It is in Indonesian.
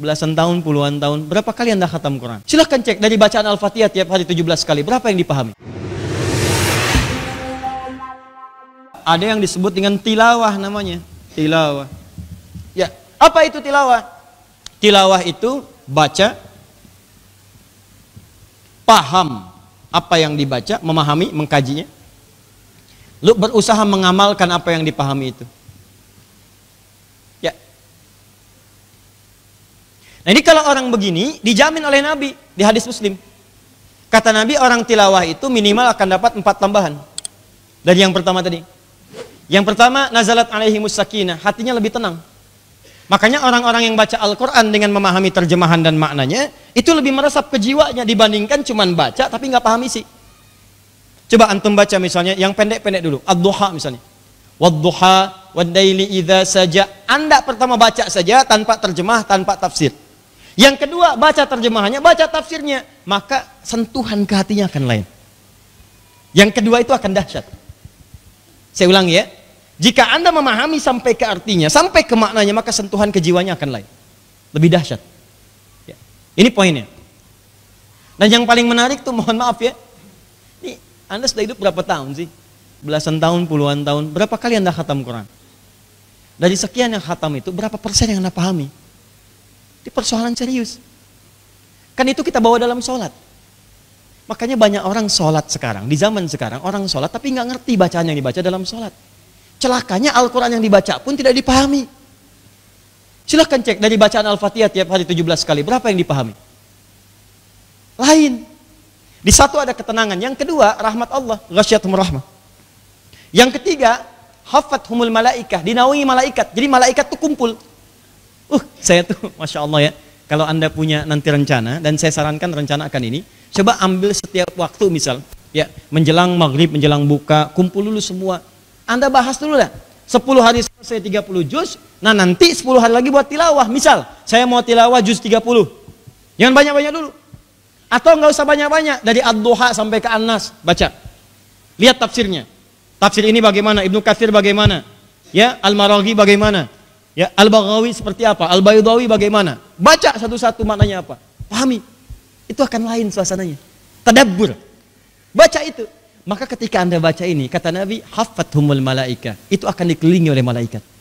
belasan tahun, puluhan tahun, berapa kali Anda khatam Quran? Silahkan cek dari bacaan Al-Fatihah tiap hari 17 kali, berapa yang dipahami? Ada yang disebut dengan tilawah namanya. Tilawah. Ya, apa itu tilawah? Tilawah itu baca, paham apa yang dibaca, memahami, mengkajinya. Lu berusaha mengamalkan apa yang dipahami itu. Nah ini kalau orang begini dijamin oleh Nabi di hadis Muslim. Kata Nabi orang tilawah itu minimal akan dapat empat tambahan. Dari yang pertama tadi. Yang pertama nazalat alaihi musakina hatinya lebih tenang. Makanya orang-orang yang baca Al-Quran dengan memahami terjemahan dan maknanya, itu lebih meresap ke jiwanya dibandingkan cuman baca tapi nggak paham isi. Coba antum baca misalnya, yang pendek-pendek dulu, Ad-Duha misalnya. Wad-Duha, wad-Daili idha saja. Anda pertama baca saja tanpa terjemah, tanpa tafsir. Yang kedua, baca terjemahannya, baca tafsirnya, maka sentuhan ke hatinya akan lain. Yang kedua itu akan dahsyat. Saya ulang ya. Jika Anda memahami sampai ke artinya, sampai ke maknanya, maka sentuhan ke jiwanya akan lain. Lebih dahsyat. Ya. Ini poinnya. Dan yang paling menarik tuh mohon maaf ya. ini Anda sudah hidup berapa tahun sih? Belasan tahun, puluhan tahun. Berapa kali Anda khatam Quran? Dari sekian yang khatam itu, berapa persen yang Anda pahami? Ini persoalan serius. Kan itu kita bawa dalam sholat. Makanya banyak orang sholat sekarang, di zaman sekarang orang sholat tapi nggak ngerti bacaan yang dibaca dalam sholat. Celakanya Al-Quran yang dibaca pun tidak dipahami. Silahkan cek dari bacaan Al-Fatihah tiap hari 17 kali, berapa yang dipahami? Lain. Di satu ada ketenangan, yang kedua rahmat Allah, ghasyatum rahmah. Yang ketiga, humul malaikah, dinaungi malaikat. Jadi malaikat itu kumpul. Uh, saya tuh Masya Allah ya, kalau Anda punya nanti rencana, dan saya sarankan rencana akan ini, coba ambil setiap waktu misal, ya menjelang maghrib, menjelang buka, kumpul dulu semua. Anda bahas dulu lah. 10 hari selesai 30 juz, nah nanti 10 hari lagi buat tilawah. Misal, saya mau tilawah juz 30. Jangan banyak-banyak dulu. Atau nggak usah banyak-banyak, dari Ad-Duha sampai ke An-Nas, baca. Lihat tafsirnya. Tafsir ini bagaimana, Ibnu Katsir bagaimana, ya Al-Maraghi bagaimana, Ya, Al-Baghawi seperti apa? Al-Baydawi bagaimana? Baca satu-satu maknanya apa? Pahami. Itu akan lain suasananya. Tadabbur. Baca itu. Maka ketika Anda baca ini, kata Nabi, humul malaika. Itu akan dikelilingi oleh malaikat.